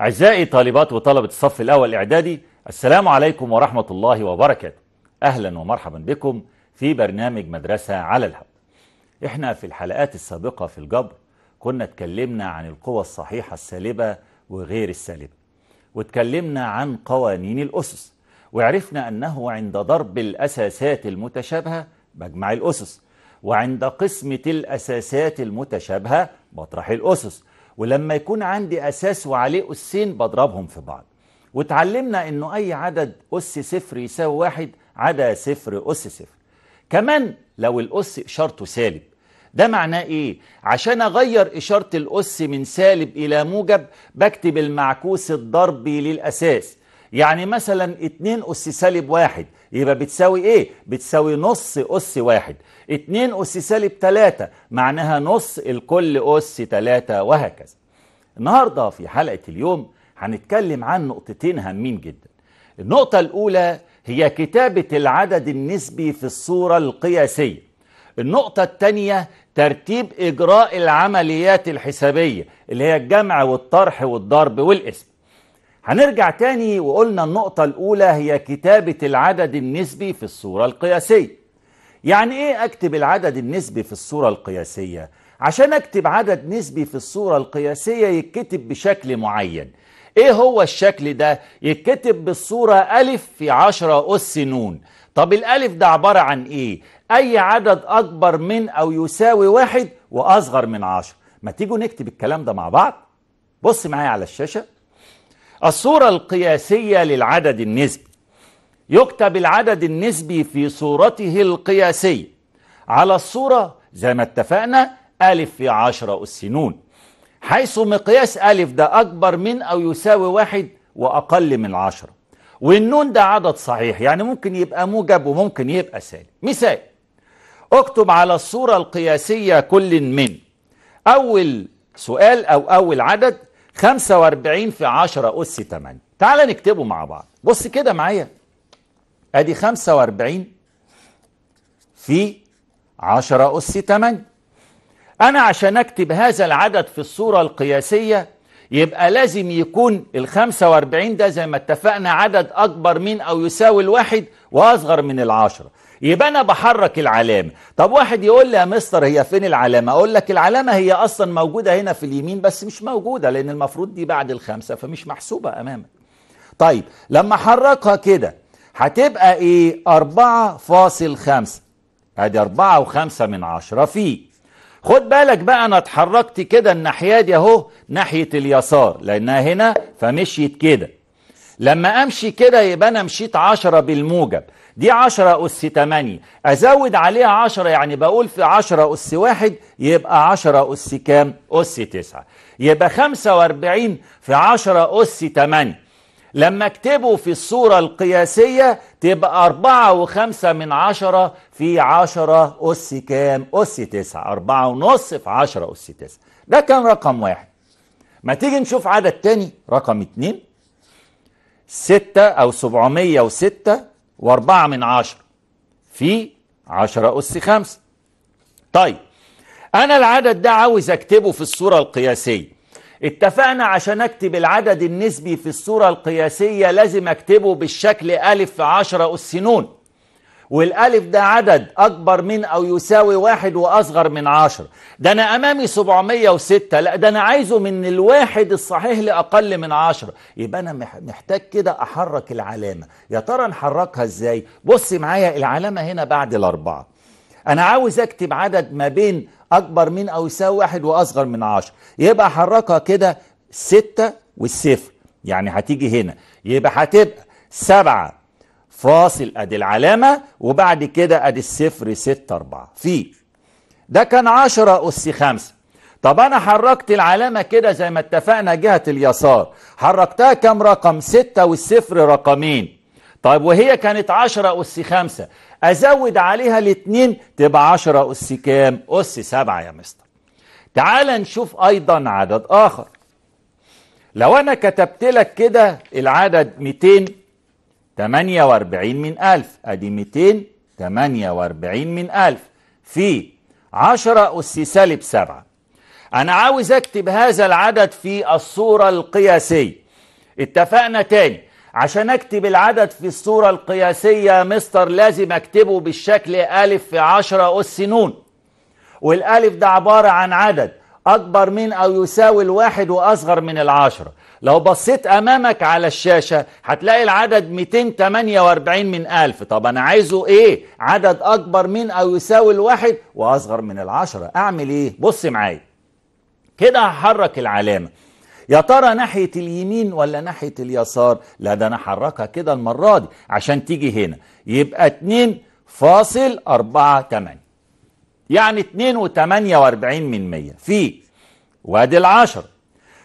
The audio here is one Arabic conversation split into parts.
أعزائي طالبات وطلبة الصف الأول الإعدادي السلام عليكم ورحمة الله وبركاته أهلا ومرحبا بكم في برنامج مدرسة على الهواء إحنا في الحلقات السابقة في الجبر كنا اتكلمنا عن القوى الصحيحة السالبة وغير السالبة واتكلمنا عن قوانين الأسس وعرفنا أنه عند ضرب الأساسات المتشابهة مجمع الأسس وعند قسمة الأساسات المتشابهة مطرح الأسس ولما يكون عندي أساس وعليه أسين بضربهم في بعض وتعلمنا أنه أي عدد أس صفر يساوي واحد عدا صفر أس صفر كمان لو الأس إشارته سالب ده معناه إيه؟ عشان أغير إشارة الأس من سالب إلى موجب بكتب المعكوس الضربي للأساس يعني مثلا 2 أس سالب واحد يبقى بتساوي ايه بتساوي نص اس واحد 2 اس سالب 3 معناها نص الكل اس 3 وهكذا النهارده في حلقه اليوم هنتكلم عن نقطتين هامين جدا النقطه الاولى هي كتابه العدد النسبي في الصوره القياسيه النقطة التانية ترتيب إجراء العمليات الحسابية اللي هي الجمع والطرح والضرب والقسم هنرجع تاني وقلنا النقطة الأولى هي كتابة العدد النسبي في الصورة القياسية يعني إيه أكتب العدد النسبي في الصورة القياسية؟ عشان أكتب عدد نسبي في الصورة القياسية يتكتب بشكل معين إيه هو الشكل ده؟ يتكتب بالصورة ألف في عشرة أس نون طب الألف ده عبارة عن إيه؟ أي عدد أكبر من أو يساوي واحد وأصغر من عشر ما تيجوا نكتب الكلام ده مع بعض؟ بص معايا على الشاشة الصورة القياسية للعدد النسبي يكتب العدد النسبي في صورته القياسية على الصورة زي ما اتفقنا ألف في عشرة أس نون حيث مقياس ألف ده أكبر من أو يساوي واحد وأقل من عشرة والنون ده عدد صحيح يعني ممكن يبقى موجب وممكن يبقى سالب مثال اكتب على الصورة القياسية كل من أول سؤال أو أول عدد 45 في 10 أس 8 تعال نكتبه مع بعض بص كده معايا أدي 45 في 10 أس 8 أنا عشان أكتب هذا العدد في الصورة القياسية يبقى لازم يكون ال 45 ده زي ما اتفقنا عدد أكبر من أو يساوي الواحد وأصغر من العشرة يبقى انا بحرك العلامه طب واحد يقول لي يا مستر هي فين العلامه اقول لك العلامه هي اصلا موجوده هنا في اليمين بس مش موجوده لان المفروض دي بعد الخمسه فمش محسوبه امامك طيب لما احركها كده هتبقى ايه 4.5 ادي أربعة وخمسة من عشرة في خد بالك بقى انا اتحركت كده الناحيه دي اهو ناحيه اليسار لانها هنا فمشيت كده لما امشي كده يبقى انا مشيت 10 بالموجب دي 10 أس 8 أزود عليها 10 يعني بقول في 10 أس 1 يبقى 10 أس كام؟ أس 9 يبقى 45 في 10 أس 8 لما اكتبه في الصورة القياسية تبقى و5 من 10 في 10 أس كام؟ أس 9 أربعة ونص في 10 أس 9 ده كان رقم واحد ما تيجي نشوف عدد تاني رقم اتنين ستة أو سبعمية وستة واربعة من عشرة في عشرة أس خمسة طيب أنا العدد ده عاوز أكتبه في الصورة القياسية اتفقنا عشان أكتب العدد النسبي في الصورة القياسية لازم أكتبه بالشكل ألف في عشرة أس نون والالف ده عدد اكبر من او يساوي واحد واصغر من عشر ده انا امامي 706 لا ده انا عايزه من الواحد الصحيح لاقل من عشر يبقى انا محتاج كده احرك العلامه يا ترى نحركها ازاي بص معايا العلامه هنا بعد الاربعه انا عاوز اكتب عدد ما بين اكبر من او يساوي واحد واصغر من عشر يبقى احركها كده ستة والصفر يعني هتيجي هنا يبقى هتبقى سبعة فاصل ادي العلامة وبعد كده ادي الصفر ستة اربعة في ده كان عشرة اس خمسة طب انا حركت العلامة كده زي ما اتفقنا جهة اليسار حركتها كام رقم ستة والصفر رقمين طيب وهي كانت 10 أس 5 أزود عليها الاثنين تبقى 10 أس كام؟ أس 7 يا مستر. تعال نشوف أيضا عدد آخر. لو أنا كتبت لك كده العدد 200 48 من ألف أدي 248 من ألف في 10 أس سالب 7 أنا عاوز أكتب هذا العدد في الصورة القياسية اتفقنا تاني عشان أكتب العدد في الصورة القياسية مستر لازم أكتبه بالشكل ألف في 10 أس نون والألف ده عبارة عن عدد أكبر من أو يساوي الواحد وأصغر من العشرة لو بصيت امامك على الشاشه هتلاقي العدد 248 من 1000 طب انا عايزه ايه عدد اكبر من او يساوي الواحد واصغر من العشرة اعمل ايه بص معايا كده هحرك العلامه يا ترى ناحية اليمين ولا ناحية اليسار لا ده انا حركها كده المرة دي عشان تيجي هنا يبقى 2 فاصل 4 8 يعني 2 و48 من 100 في وادي العشرة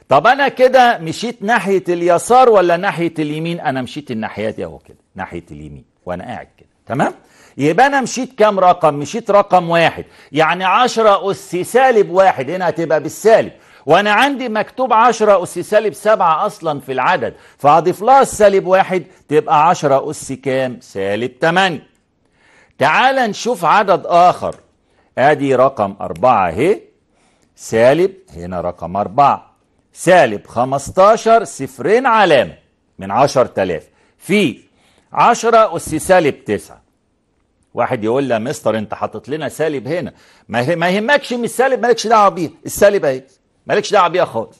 طب انا كده مشيت ناحيه اليسار ولا ناحيه اليمين انا مشيت الناحيه دي اهو كده ناحيه اليمين وانا قاعد كده تمام يبقى انا مشيت كام رقم مشيت رقم واحد يعني 10 اس سالب واحد هنا هتبقى بالسالب وانا عندي مكتوب 10 اس سالب سبعة اصلا في العدد فهضيف لها السالب واحد تبقى 10 اس كام سالب تمانية تعال نشوف عدد اخر ادي رقم اربعة اهي سالب هنا رقم اربعة سالب 15 صفرين علامة من 10000 في 10 أس سالب 9 واحد يقول لي يا مستر انت حاطط لنا سالب هنا ما ما يهمكش من السالب مالكش دعوه بيها السالب اهي مالكش دعوه بيها خالص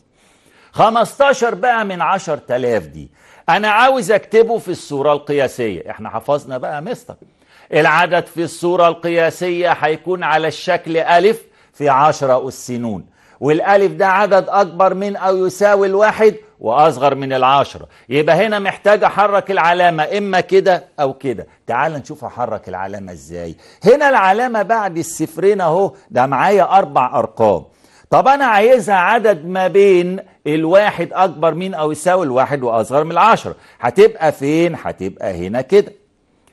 15 بقى من 10000 دي انا عاوز اكتبه في الصوره القياسيه احنا حفظنا بقى مستر العدد في الصوره القياسيه هيكون على الشكل الف في 10 اس نون والالف ده عدد اكبر من او يساوي الواحد واصغر من العشرة يبقى هنا محتاج احرك العلامة اما كده او كده تعال نشوف احرك العلامة ازاي هنا العلامة بعد الصفرين اهو ده معايا اربع ارقام طب انا عايزها عدد ما بين الواحد اكبر من او يساوي الواحد واصغر من العشرة هتبقى فين هتبقى هنا كده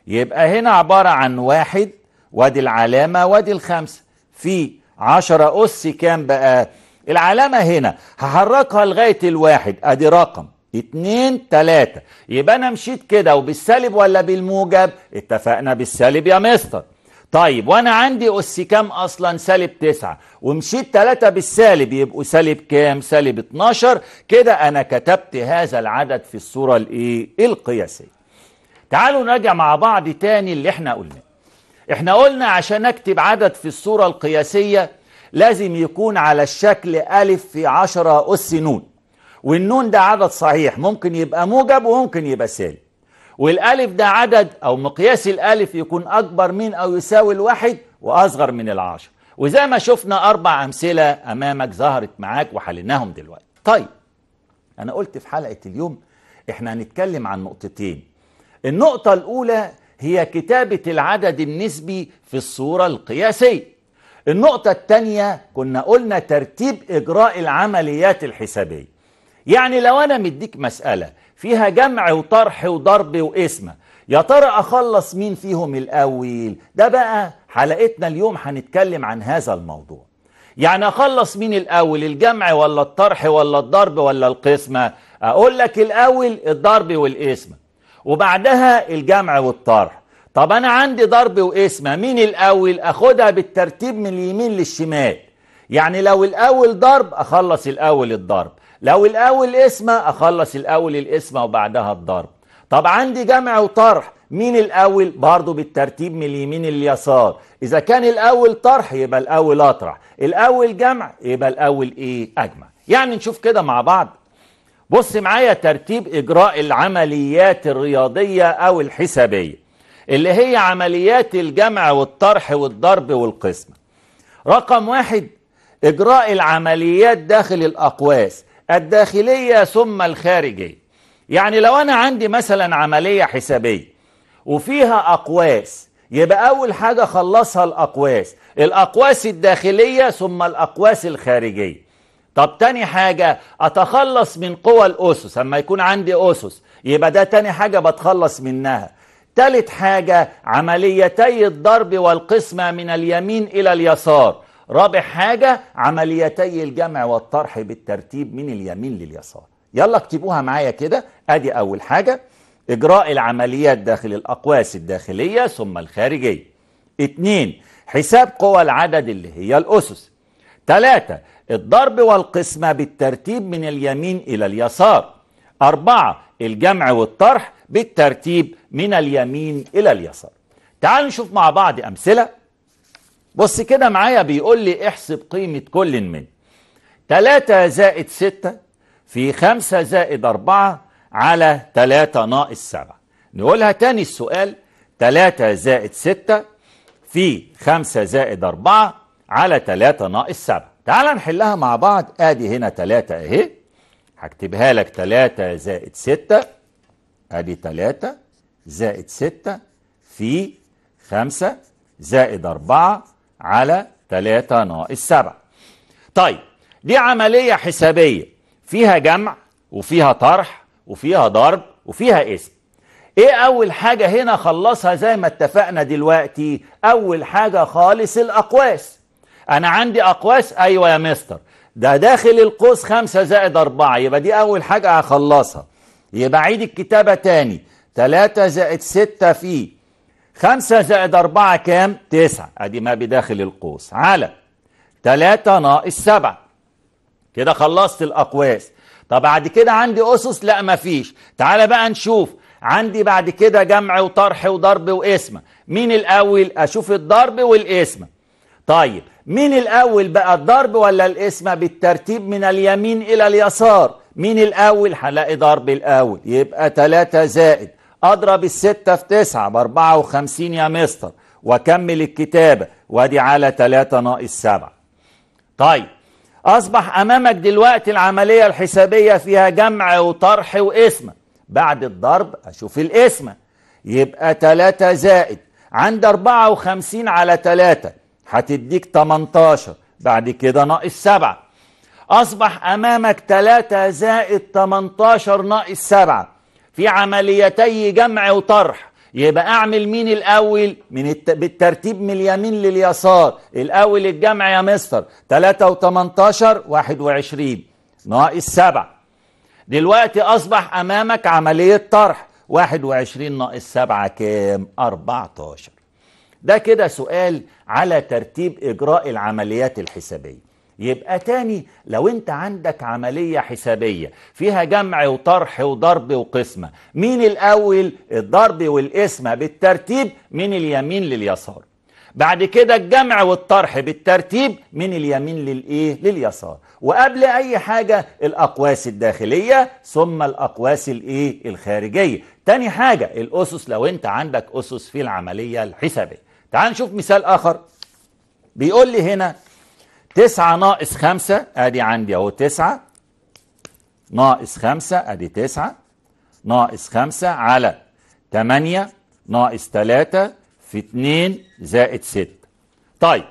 يبقى هنا عبارة عن واحد وادي العلامة وادي الخمسة في 10 أس كام بقى العلامة هنا هحركها لغاية الواحد ادي رقم اتنين تلاتة يبقى انا مشيت كده وبالسالب ولا بالموجب اتفقنا بالسالب يا مستر طيب وانا عندي اس كام اصلا سالب تسعة ومشيت تلاتة بالسالب يبقوا سالب كام سالب 12 كده انا كتبت هذا العدد في الصورة الايه القياسية تعالوا نرجع مع بعض تاني اللي احنا قلناه احنا قلنا عشان اكتب عدد في الصورة القياسية لازم يكون على الشكل ألف في عشرة أس نون والنون ده عدد صحيح ممكن يبقى موجب وممكن يبقى سالب والألف ده عدد أو مقياس الألف يكون أكبر من أو يساوي الواحد وأصغر من العشر وزي ما شفنا أربع أمثلة أمامك ظهرت معاك وحللناهم دلوقتي طيب أنا قلت في حلقة اليوم إحنا هنتكلم عن نقطتين النقطة الأولى هي كتابة العدد النسبي في الصورة القياسية النقطة الثانية كنا قلنا ترتيب إجراء العمليات الحسابية يعني لو أنا مديك مسألة فيها جمع وطرح وضرب وقسمة يا ترى أخلص مين فيهم الأول ده بقى حلقتنا اليوم هنتكلم عن هذا الموضوع يعني أخلص مين الأول الجمع ولا الطرح ولا الضرب ولا القسمة أقول لك الأول الضرب والقسمة وبعدها الجمع والطرح طب انا عندي ضرب واسمه مين الاول اخدها بالترتيب من اليمين للشمال يعني لو الاول ضرب اخلص الاول الضرب لو الاول اسمه اخلص الاول الاسمه وبعدها الضرب طب عندي جمع وطرح مين الاول برضه بالترتيب من اليمين لليسار اذا كان الاول طرح يبقى الاول اطرح الاول جمع يبقى الاول ايه اجمع يعني نشوف كده مع بعض بص معايا ترتيب إجراء العمليات الرياضية أو الحسابية اللي هي عمليات الجمع والطرح والضرب والقسمة رقم واحد إجراء العمليات داخل الأقواس الداخلية ثم الخارجية يعني لو أنا عندي مثلا عملية حسابية وفيها أقواس يبقى أول حاجة خلصها الأقواس الأقواس الداخلية ثم الأقواس الخارجية طب تاني حاجة أتخلص من قوى الأسس أما يكون عندي أسس يبقى ده تاني حاجة بتخلص منها تالت حاجة عمليتي الضرب والقسمة من اليمين إلى اليسار رابع حاجة عمليتي الجمع والطرح بالترتيب من اليمين لليسار يلا اكتبوها معايا كده ادي اول حاجة اجراء العمليات داخل الاقواس الداخلية ثم الخارجية اتنين حساب قوى العدد اللي هي الاسس تلاتة الضرب والقسمة بالترتيب من اليمين إلى اليسار أربعة الجمع والطرح بالترتيب من اليمين إلى اليسار تعال نشوف مع بعض أمثلة بص كده معايا بيقول لي احسب قيمة كل من 3 زائد 6 في 5 زائد 4 على 3 ناقص 7 نقولها تاني السؤال 3 زائد 6 في 5 زائد 4 على 3 ناقص 7 تعال نحلها مع بعض ادي هنا 3 اهي هكتبها لك 3 زائد 6 ادي 3 زائد 6 في 5 زائد 4 على 3 ناقص 7 طيب دي عملية حسابية فيها جمع وفيها طرح وفيها ضرب وفيها اسم ايه اول حاجة هنا خلصها زي ما اتفقنا دلوقتي اول حاجة خالص الاقواس انا عندي اقواس ايوه يا مستر ده داخل القوس خمسة زائد أربعة يبقى دي أول حاجة هخلصها يبقى عيد الكتابة تاني تلاتة زائد ستة في خمسة زائد أربعة كام؟ تسعة أدي ما بداخل القوس على تلاتة ناقص سبعة كده خلصت الأقواس طب بعد كده عندي أسس لا مفيش تعال بقى نشوف عندي بعد كده جمع وطرح وضرب وقسمة مين الأول؟ أشوف الضرب والقسمة طيب مين الأول بقى الضرب ولا القسمة بالترتيب من اليمين إلى اليسار مين الأول هنلاقي ضرب الأول يبقى 3 زائد أضرب الستة في 9 ب 54 يا مستر وأكمل الكتابة وأدي على 3 ناقص 7 طيب أصبح أمامك دلوقتي العملية الحسابية فيها جمع وطرح وقسمة بعد الضرب أشوف القسمة يبقى 3 زائد عند 54 على 3 هتديك 18 بعد كده ناقص 7 أصبح أمامك 3 زائد 18 ناقص 7 في عمليتي جمع وطرح يبقى أعمل مين الأول من الت... بالترتيب من اليمين لليسار الأول الجمع يا مستر 3 و18 21 ناقص 7 دلوقتي أصبح أمامك عملية طرح 21 ناقص 7 كام 14 ده كده سؤال على ترتيب إجراء العمليات الحسابية يبقى تاني لو انت عندك عملية حسابية فيها جمع وطرح وضرب وقسمة مين الأول الضرب والقسمة بالترتيب من اليمين لليسار بعد كده الجمع والطرح بالترتيب من اليمين للايه لليسار وقبل اي حاجة الاقواس الداخلية ثم الاقواس الايه الخارجية تاني حاجة الاسس لو انت عندك اسس في العملية الحسابية تعال نشوف مثال آخر بيقول لي هنا تسعة ناقص خمسة أدي عندي أهو تسعة ناقص خمسة أدي تسعة ناقص خمسة على تمانية ناقص تلاتة في اتنين زائد ستة طيب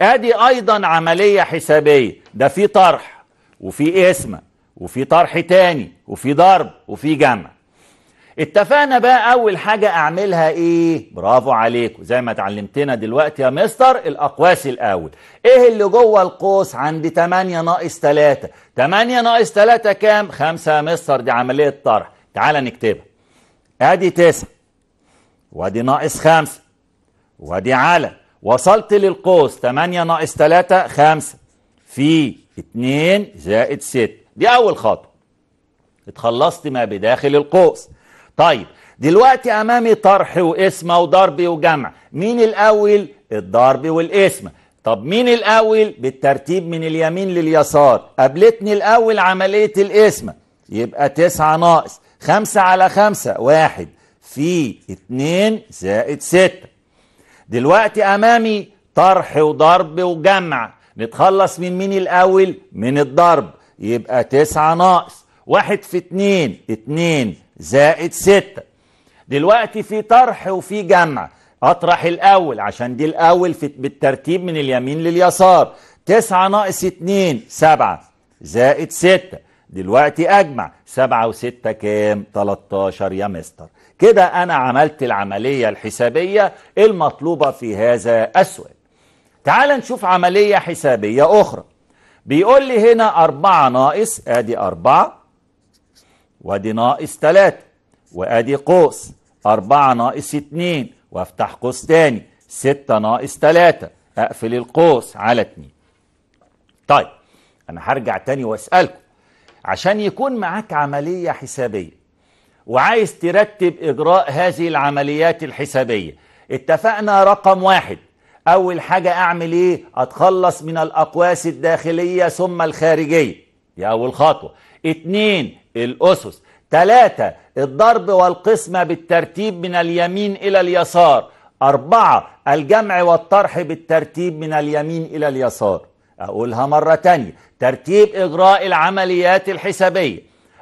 أدي أيضا عملية حسابية ده في طرح وفي قسمة وفي طرح تاني وفي ضرب وفي جمع اتفقنا بقى اول حاجه اعملها ايه برافو عليك زي ما اتعلمتنا دلوقتي يا مستر الاقواس الاول ايه اللي جوه القوس عند 8 ناقص 3 8 ناقص 3 كام 5 يا مستر دي عمليه طرح تعالى نكتبها ادي 9 وادي ناقص 5 وادي على وصلت للقوس 8 ناقص 3 5 في 2 زائد 6 دي اول خطوه اتخلصت ما بداخل القوس طيب دلوقتي امامي طرح واسم وضرب وجمع مين الاول الضرب والاسم طب مين الاول بالترتيب من اليمين لليسار قابلتني الاول عمليه الاسم يبقى تسعة ناقص خمسة على خمسة واحد في اتنين زائد ستة دلوقتي امامي طرح وضرب وجمع نتخلص من مين الاول من الضرب يبقى تسعة ناقص واحد في اتنين اتنين زائد ستة دلوقتي في طرح وفي جمع اطرح الاول عشان دي الاول في بالترتيب من اليمين لليسار تسعة ناقص اتنين سبعة زائد ستة دلوقتي اجمع سبعة وستة كام تلتاشر يا مستر كده انا عملت العملية الحسابية المطلوبة في هذا السؤال تعال نشوف عملية حسابية اخرى بيقول لي هنا أربعة ناقص ادي أربعة وادي ناقص 3 وادي قوس 4 ناقص 2 وافتح قوس تاني 6 ناقص 3 اقفل القوس على 2 طيب انا هرجع تاني واسالكم عشان يكون معاك عمليه حسابيه وعايز ترتب اجراء هذه العمليات الحسابيه اتفقنا رقم واحد اول حاجه اعمل ايه اتخلص من الاقواس الداخليه ثم الخارجيه دي اول خطوه اتنين الأسس ثلاثة الضرب والقسمة بالترتيب من اليمين إلى اليسار أربعة الجمع والطرح بالترتيب من اليمين إلى اليسار أقولها مرة تانية ترتيب إجراء العمليات الحسابية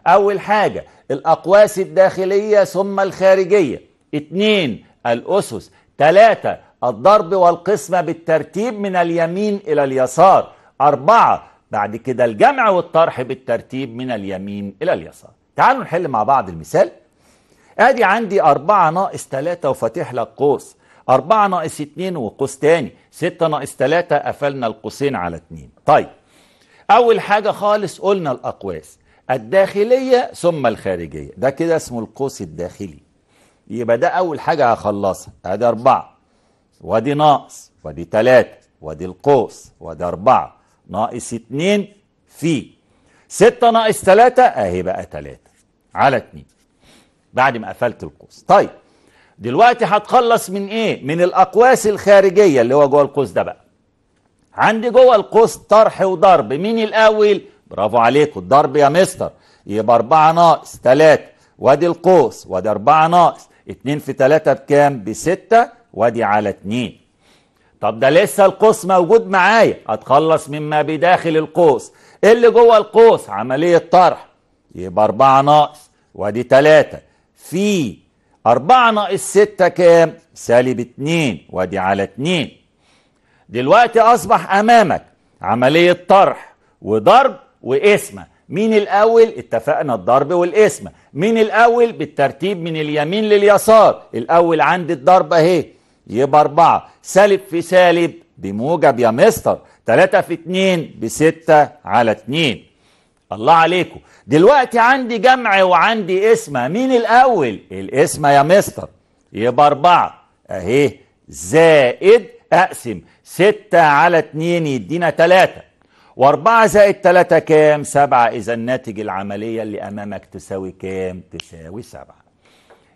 أول حاجة الأقواس الداخلية ثم الخارجية اتنين الأسس تلاتة الضرب والقسمة بالترتيب من اليمين إلى اليسار أربعة بعد كده الجمع والطرح بالترتيب من اليمين إلى اليسار تعالوا نحل مع بعض المثال ادي عندي 4 ناقص 3 وفاتح لك قوس 4 ناقص 2 وقوس تاني 6 ناقص 3 قفلنا القوسين على 2 طيب اول حاجه خالص قلنا الاقواس الداخليه ثم الخارجيه ده كده اسمه القوس الداخلي يبقى ده اول حاجه هخلصها ادي 4 وادي ناقص وادي 3 وادي القوس وادي 4 ناقص 2 في 6 ناقص 3 اهي بقى 3 على 2 بعد ما قفلت القوس طيب دلوقتي هتخلص من ايه من الاقواس الخارجيه اللي هو جوه القوس ده بقى عندي جوه القوس طرح وضرب مين الاول برافو عليكم الضرب يا مستر يبقى 4 ناقص 3 وادي القوس وادي 4 ناقص 2 في 3 بكام ب 6 وادي على 2 طب ده لسه القوس موجود معايا اتخلص مما بداخل القوس ايه اللي جوه القوس عمليه طرح يبقى 4 ناقص وادي 3 في 4 ناقص 6 كام سالب 2 وادي على 2 دلوقتي اصبح امامك عمليه طرح وضرب وقسمه مين الاول اتفقنا الضرب والقسمه مين الاول بالترتيب من اليمين لليسار الاول عندي الضرب اهي يبقى 4 سالب في سالب بموجب يا مستر 3 في 2 ب 6 على 2 الله عليكم دلوقتي عندي جمع وعندي اسمه مين الاول الاسمه يا مستر يبقى 4 اهي زائد اقسم 6 على 2 يدينا 3 و4 زائد 3 كام 7 اذا الناتج العمليه اللي امامك تساوي كام تساوي 7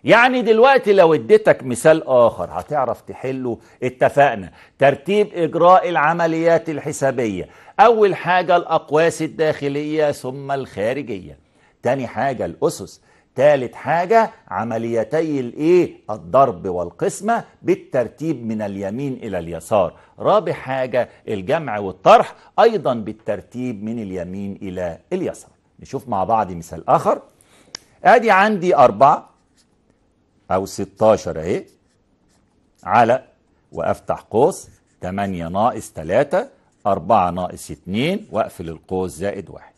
يعني دلوقتي لو اديتك مثال اخر هتعرف تحله اتفقنا ترتيب اجراء العمليات الحسابيه اول حاجه الاقواس الداخليه ثم الخارجيه تاني حاجه الاسس تالت حاجة عمليتي الايه الضرب والقسمة بالترتيب من اليمين إلى اليسار رابع حاجة الجمع والطرح أيضا بالترتيب من اليمين إلى اليسار نشوف مع بعض مثال آخر أدي عندي أربعة أو 16 أهي على وأفتح قوس 8 ناقص 3 4 ناقص 2 وأقفل القوس زائد 1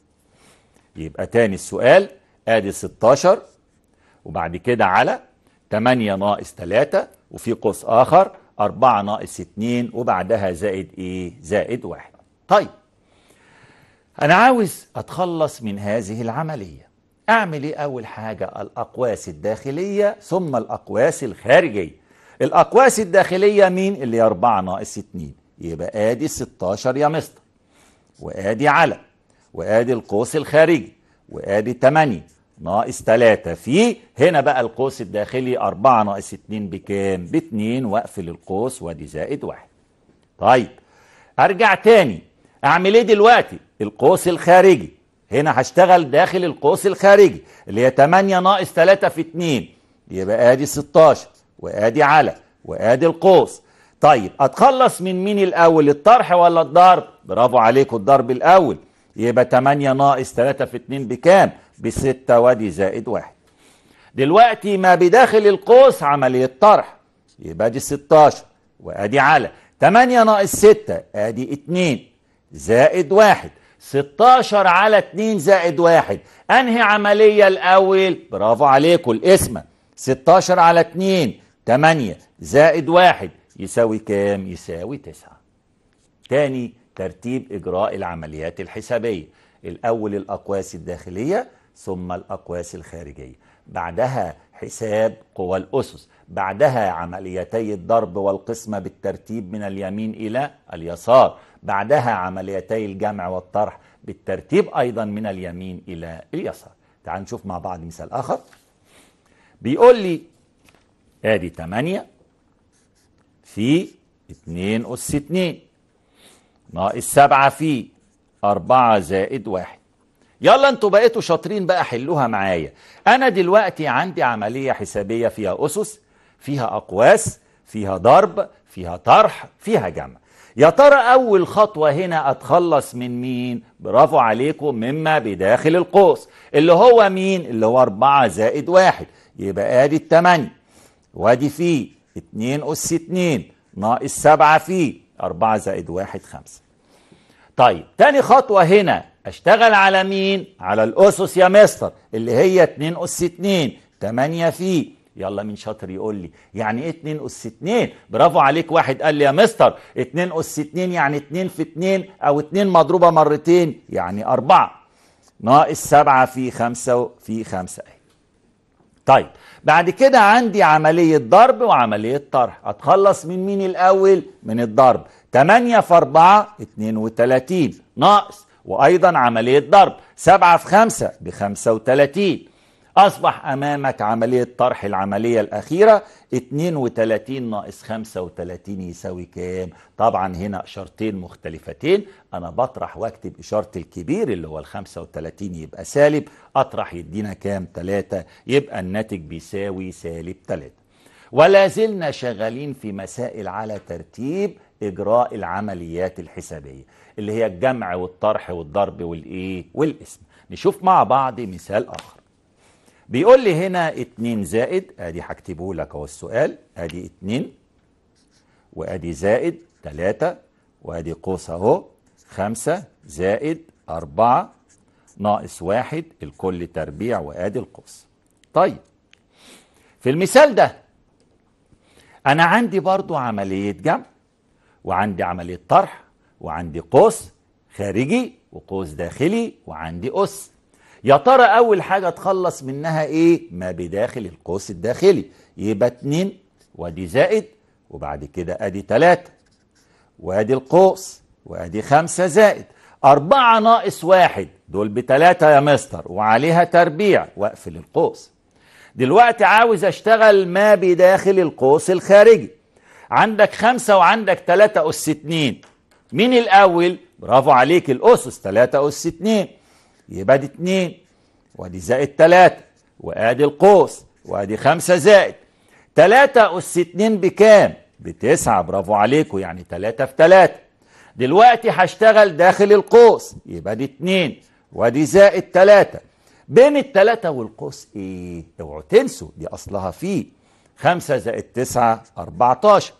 يبقى تاني السؤال ادي 16 وبعد كده على 8 ناقص 3 وفي قوس اخر 4 ناقص 2 وبعدها زائد ايه؟ زائد 1. طيب انا عاوز اتخلص من هذه العمليه. أعمل إيه أول حاجة الأقواس الداخلية ثم الأقواس الخارجية الأقواس الداخلية مين اللي 4 ناقص 2 يبقى آدي 16 يا مستر وآدي على وآدي القوس الخارجي وآدي 8 ناقص 3 في هنا بقى القوس الداخلي 4 ناقص 2 بكام؟ ب 2 واقفل القوس وادي زائد 1 طيب أرجع تاني أعمل إيه دلوقتي؟ القوس الخارجي هنا هشتغل داخل القوس الخارجي اللي هي 8 ناقص 3 في 2 يبقى ادي 16 وادي على وادي القوس طيب اتخلص من مين الاول الطرح ولا الضرب برافو عليكم الضرب الاول يبقى 8 ناقص 3 في 2 بكام ب 6 وادي زائد 1 دلوقتي ما بداخل القوس عمليه طرح يبقى دي 16 وادي على 8 ناقص 6 ادي 2 زائد 1 16 على 2 زائد 1 انهي عملية الاول برافو عليكم القسمة 16 على 2 8 زائد 1 يساوي كام يساوي 9 تاني ترتيب اجراء العمليات الحسابية الاول الاقواس الداخلية ثم الاقواس الخارجية بعدها حساب قوى الاسس بعدها عمليتي الضرب والقسمة بالترتيب من اليمين الى اليسار بعدها عمليتي الجمع والطرح بالترتيب أيضا من اليمين إلى اليسار تعال نشوف مع بعض مثال آخر بيقول لي ادي 8 في 2 أس 2 ناقص 7 في 4 زائد 1 يلا انتوا بقيتوا شاطرين بقى حلوها معايا انا دلوقتي عندي عملية حسابية فيها أسس فيها أقواس فيها ضرب فيها طرح فيها جمع يا ترى أول خطوة هنا أتخلص من مين؟ برافو عليكم مما بداخل القوس اللي هو مين؟ اللي هو 4 زائد 1 يبقى آدي التمانية وادي فيه 2 أس 2 ناقص 7 فيه 4 زائد 1 5 طيب تاني خطوة هنا أشتغل على مين؟ على الأسس يا مستر اللي هي 2 أس 2 8 فيه يلا مين شاطر يقول لي يعني ايه 2 اس 2 برافو عليك واحد قال لي يا مستر 2 اس 2 يعني 2 في 2 او 2 مضروبه مرتين يعني 4 ناقص 7 في 5 في 5 طيب بعد كده عندي عملية ضرب وعملية طرح أتخلص من مين الأول؟ من الضرب 8 في 4 32 ناقص وأيضا عملية ضرب 7 في 5 ب 35 أصبح أمامك عملية طرح العملية الأخيرة 32 ناقص 35 يساوي كام؟ طبعا هنا إشارتين مختلفتين أنا بطرح وأكتب إشارة الكبير اللي هو ال 35 يبقى سالب أطرح يدينا كام؟ 3 يبقى الناتج بيساوي سالب 3 ولا زلنا شغالين في مسائل على ترتيب إجراء العمليات الحسابية اللي هي الجمع والطرح والضرب والإيه؟ والاسم نشوف مع بعض مثال آخر بيقول لي هنا 2 زائد ادي هكتبه لك اهو السؤال ادي 2 وادي زائد 3 وادي قوس اهو 5 زائد 4 ناقص 1 الكل تربيع وادي القوس طيب في المثال ده انا عندي برضو عمليه جمع وعندي عمليه طرح وعندي قوس خارجي وقوس داخلي وعندي أس يا ترى اول حاجه تخلص منها ايه ما بداخل القوس الداخلي يبقى 2 وادي زائد وبعد كده ادي 3 وادي القوس وادي 5 زائد 4 ناقص 1 دول بتلاتة يا مستر وعليها تربيع واقفل القوس دلوقتي عاوز اشتغل ما بداخل القوس الخارجي عندك 5 وعندك 3 أس 2 مين الأول؟ برافو عليك الأسس 3 أس 2 يبقى دي اتنين وادي زائد تلاتة وادي القوس وادي خمسة زائد تلاتة أس اتنين بكام؟ بتسعة برافو عليكم يعني تلاتة في تلاتة دلوقتي هشتغل داخل القوس يبقى دي اتنين وادي زائد تلاتة بين التلاتة والقوس ايه؟ اوعوا تنسوا دي أصلها فيه خمسة زائد تسعة أربعتاشر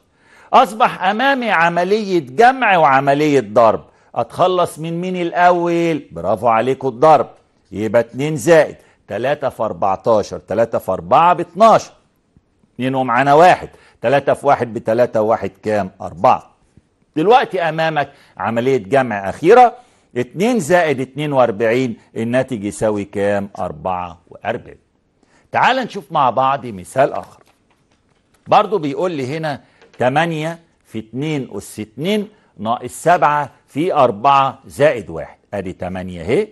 أصبح أمامي عملية جمع وعملية ضرب اتخلص من مين الاول برافو عليكم الضرب يبقى 2 زائد 3 في 14 3 في 4 ب 12 2 ومعانا واحد 3 في 1 ب 3 1 كام 4 دلوقتي امامك عمليه جمع اخيره 2 زائد 42 الناتج يساوي كام 44 تعال نشوف مع بعض مثال اخر برضو بيقول لي هنا 8 في 2 أس 2 ناقص 7 في 4 زائد 1 ادي 8 اهي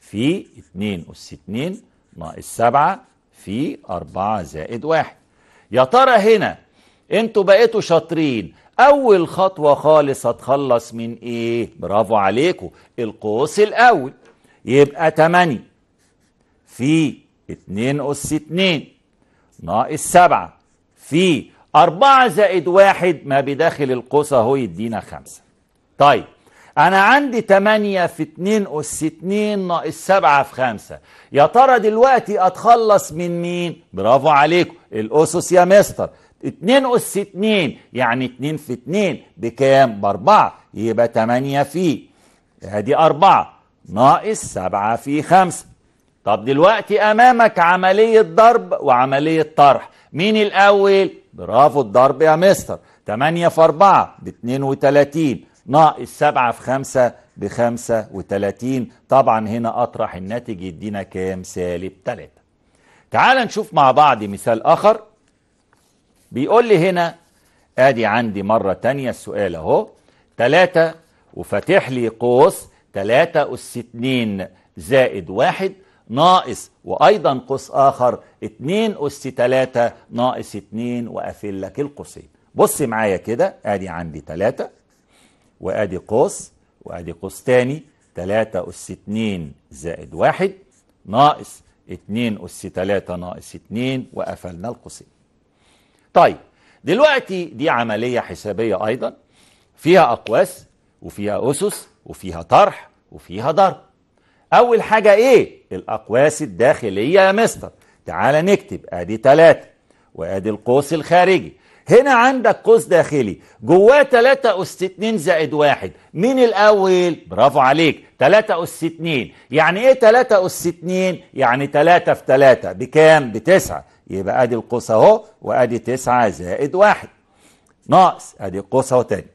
في 2 اس 2 ناقص 7 في 4 زائد 1 يا ترى هنا انتوا بقيتوا شاطرين اول خطوه خالص هتخلص من ايه برافو عليكوا القوس الاول يبقى 8 في 2 اس 2 ناقص 7 في 4 زائد 1 ما بداخل القوس اهو يدينا 5 طيب أنا عندي 8 في 2 أس 2 ناقص 7 في 5 يا ترى دلوقتي أتخلص من مين؟ برافو عليكم الأسس يا مستر 2 أس 2 يعني 2 في 2 بكام؟ بأربعة يبقى 8 في أدي 4 ناقص 7 في 5 طب دلوقتي أمامك عملية ضرب وعملية طرح مين الأول؟ برافو الضرب يا مستر 8 في 4 ب 32 ناقص سبعة في خمسة بخمسة وتلاتين طبعا هنا أطرح الناتج يدينا كام سالب تلاتة تعال نشوف مع بعض مثال آخر بيقول لي هنا ادي عندي مرة تانية السؤال اهو تلاتة وفاتح لي قوس تلاتة أس اتنين زائد واحد ناقص وأيضا قوس آخر 2 أس 3 ناقص 2 وقافل لك القوسين بص معايا كده ادي عندي 3 وادي قوس وادي قوس تاني 3 أس 2 زائد 1 ناقص 2 أس 3 ناقص 2 وقفلنا القوسين طيب دلوقتي دي عملية حسابية أيضا فيها أقواس وفيها أسس وفيها طرح وفيها ضرب أول حاجة إيه؟ الأقواس الداخلية يا مستر تعال نكتب أدي 3 وأدي القوس الخارجي هنا عندك قوس داخلي جواه 3 أس 2 زائد 1 مين الأول؟ برافو عليك 3 أس 2 يعني إيه 3 أس 2؟ يعني 3 في 3 بكام؟ ب 9 يبقى أدي القوس أهو وأدي 9 زائد 1 ناقص أدي القوس أهو تاني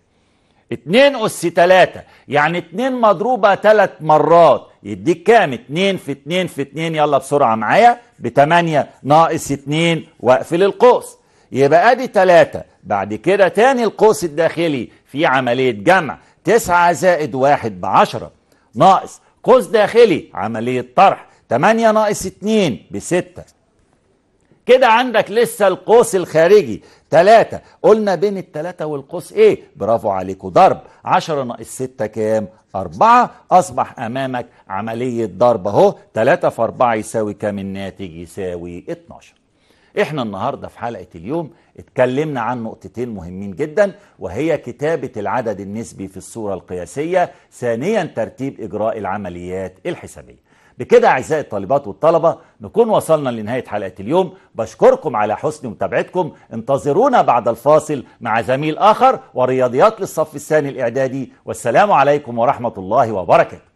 2 أس 3 يعني 2 مضروبة 3 مرات يديك كام 2 في 2 في 2 يلا بسرعة معايا ب 8 ناقص 2 واقفل القوس يبقى ادي تلاتة بعد كده تاني القوس الداخلي في عملية جمع تسعة زائد واحد بعشرة ناقص قوس داخلي عملية طرح تمانية ناقص اتنين بستة كده عندك لسه القوس الخارجي تلاتة قلنا بين التلاتة والقوس ايه برافو عليكو ضرب عشرة ناقص ستة كام أربعة أصبح أمامك عملية ضرب أهو تلاتة في أربعة يساوي كام الناتج يساوي اتناشر احنا النهاردة في حلقة اليوم اتكلمنا عن نقطتين مهمين جدا وهي كتابة العدد النسبي في الصورة القياسية ثانيا ترتيب إجراء العمليات الحسابية بكده أعزائي الطالبات والطلبة نكون وصلنا لنهاية حلقة اليوم بشكركم على حسن متابعتكم انتظرونا بعد الفاصل مع زميل آخر ورياضيات للصف الثاني الإعدادي والسلام عليكم ورحمة الله وبركاته